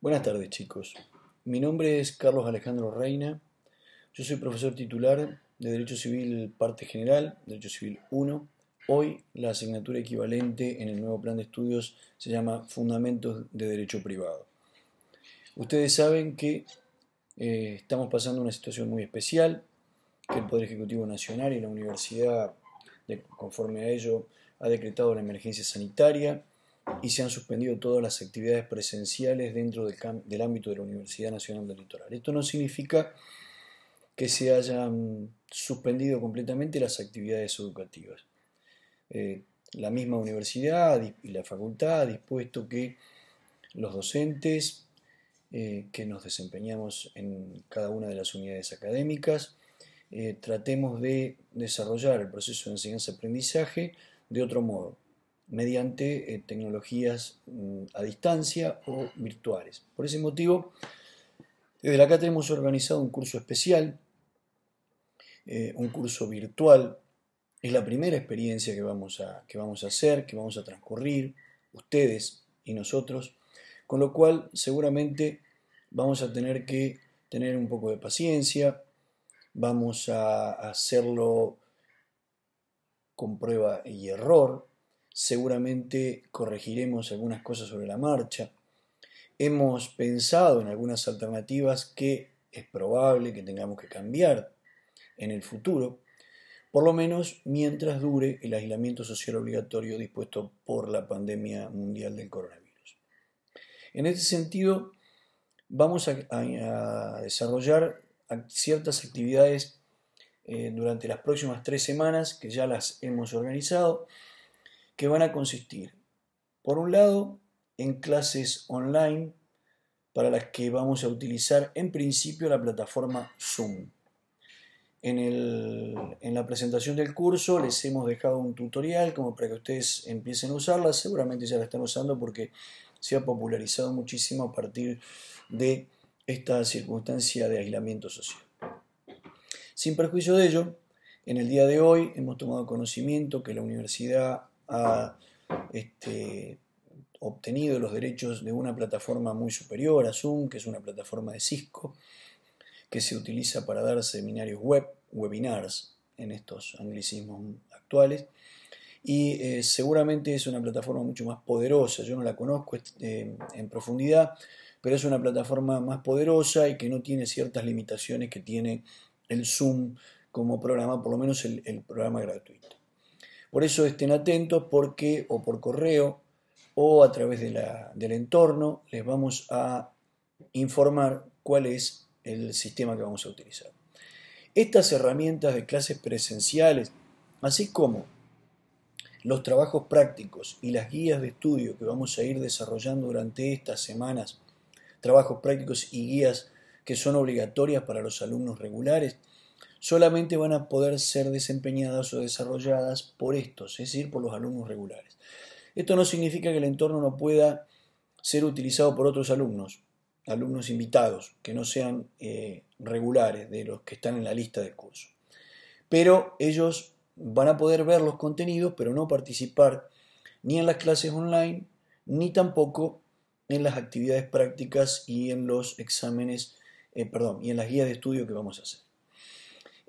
Buenas tardes chicos, mi nombre es Carlos Alejandro Reina, yo soy profesor titular de Derecho Civil Parte General, Derecho Civil 1. Hoy la asignatura equivalente en el nuevo plan de estudios se llama Fundamentos de Derecho Privado. Ustedes saben que eh, estamos pasando una situación muy especial, que el Poder Ejecutivo Nacional y la Universidad, conforme a ello, ha decretado la emergencia sanitaria y se han suspendido todas las actividades presenciales dentro del, ámbito de la Universidad Nacional del Litoral. Esto no significa que se hayan suspendido completamente las actividades educativas. Eh, la misma universidad y la facultad ha dispuesto que los docentes eh, que nos desempeñamos en cada una de las unidades académicas eh, tratemos de desarrollar el proceso de enseñanza-aprendizaje de otro modo, mediante eh, tecnologías mm, a distancia o virtuales. Por ese motivo, desde acá tenemos organizado un curso especial, eh, un curso virtual. Es la primera experiencia que vamos, a, que vamos a hacer, que vamos a transcurrir, ustedes y nosotros, con lo cual seguramente vamos a tener que tener un poco de paciencia, vamos a hacerlo con prueba y error, seguramente corregiremos algunas cosas sobre la marcha. Hemos pensado en algunas alternativas que es probable que tengamos que cambiar en el futuro, por lo menos mientras dure el aislamiento social obligatorio dispuesto por la pandemia mundial del coronavirus. En este sentido, vamos a, desarrollar ciertas actividades eh, durante las próximas tres semanas que ya las hemos organizado que van a consistir, por un lado, en clases online para las que vamos a utilizar en principio la plataforma Zoom. En, la presentación del curso les hemos dejado un tutorial como para que ustedes empiecen a usarla. Seguramente ya la están usando porque se ha popularizado muchísimo a partir de esta circunstancia de aislamiento social. Sin perjuicio de ello, en el día de hoy hemos tomado conocimiento que la universidad ha este, obtenido los derechos de una plataforma muy superior a Zoom, que es una plataforma de Cisco, que se utiliza para dar seminarios web, webinars, en estos anglicismos actuales. Y eh, seguramente es una plataforma mucho más poderosa, yo no la conozco eh, en profundidad, pero es una plataforma más poderosa y que no tiene ciertas limitaciones que tiene el Zoom como programa, por lo menos el programa gratuito. Por eso estén atentos porque o por correo o a través del entorno les vamos a informar cuál es el sistema que vamos a utilizar. Estas herramientas de clases presenciales, así como los trabajos prácticos y las guías de estudio que vamos a ir desarrollando durante estas semanas, trabajos prácticos y guías que son obligatorias para los alumnos regulares, solamente van a poder ser desempeñadas o desarrolladas por estos, es decir, por los alumnos regulares. Esto no significa que el entorno no pueda ser utilizado por otros alumnos, alumnos invitados, que no sean eh, regulares de los que están en la lista de curso. Pero ellos van a poder ver los contenidos, pero no participar ni en las clases online, ni tampoco en las actividades prácticas y en los exámenes, eh, perdón, y en las guías de estudio que vamos a hacer.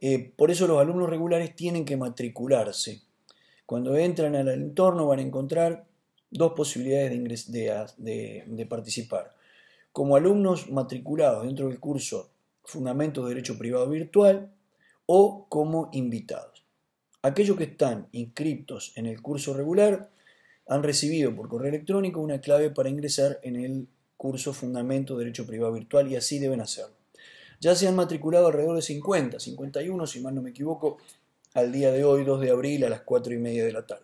Eh, por eso los alumnos regulares tienen que matricularse. Cuando entran al entorno van a encontrar dos posibilidades de, de, participar. Como alumnos matriculados dentro del curso Fundamentos de Derecho Privado Virtual o como invitados. Aquellos que están inscriptos en el curso regular han recibido por correo electrónico una clave para ingresar en el curso Fundamento Derecho Privado Virtual y así deben hacerlo. Ya se han matriculado alrededor de 50, 51, si mal no me equivoco, al día de hoy, 2 de abril, a las 4 y media de la tarde.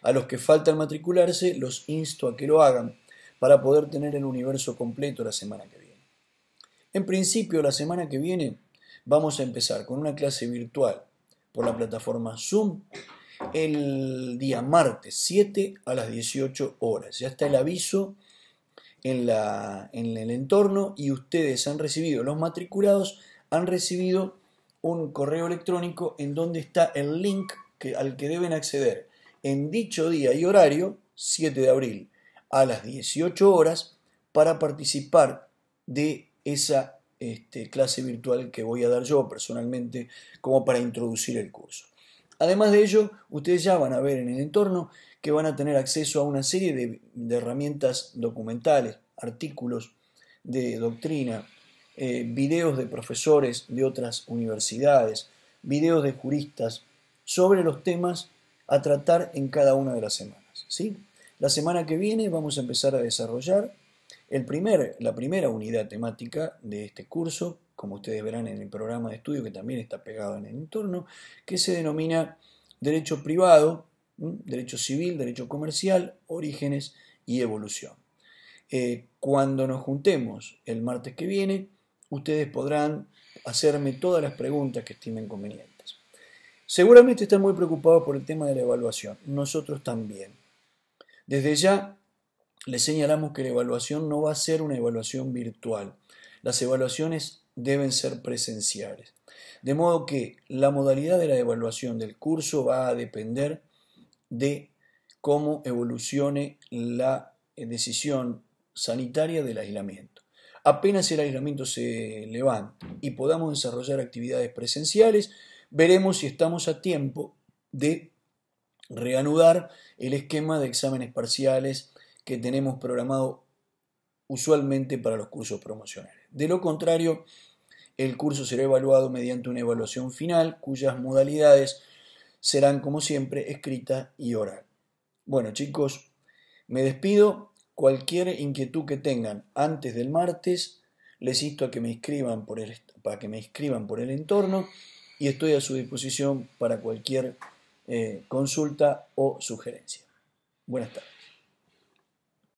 A los que faltan matricularse, los insto a que lo hagan para poder tener el universo completo la semana que viene. En principio, la semana que viene vamos a empezar con una clase virtual por la plataforma Zoom el día martes 7 a las 18 horas. Ya está el aviso en, el entorno y ustedes han recibido, los matriculados han recibido un correo electrónico en donde está el link al que deben acceder en dicho día y horario, 7 de abril, a las 18 horas, para participar de esa este, clase virtual que voy a dar yo personalmente como para introducir el curso. Además de ello, ustedes ya van a ver en el entorno que van a tener acceso a una serie de, herramientas documentales, artículos de doctrina, eh, videos de profesores de otras universidades, videos de juristas sobre los temas a tratar en cada una de las semanas. ¿sí? La semana que viene vamos a empezar a desarrollar el primer, la primera unidad temática de este curso, como ustedes verán en el programa de estudio que también está pegado en el entorno, que se denomina Derecho Privado derecho civil, derecho comercial, orígenes y evolución. Eh, cuando nos juntemos el martes que viene, ustedes podrán hacerme todas las preguntas que estimen convenientes. Seguramente están muy preocupados por el tema de la evaluación, nosotros también. Desde ya les señalamos que la evaluación no va a ser una evaluación virtual. Las evaluaciones deben ser presenciales. De modo que la modalidad de la evaluación del curso va a depender de cómo evolucione la eh, decisión sanitaria del aislamiento. Apenas el aislamiento se levante y podamos desarrollar actividades presenciales, veremos si estamos a tiempo de reanudar el esquema de exámenes parciales que tenemos programado usualmente para los cursos promocionales. De lo contrario, el curso será evaluado mediante una evaluación final cuyas modalidades serán, como siempre, escrita y oral. Bueno, chicos, me despido. Cualquier inquietud que tengan antes del martes, les insto a que me escriban por el, para que me por el entorno y estoy a su disposición para cualquier eh, consulta o sugerencia. Buenas tardes.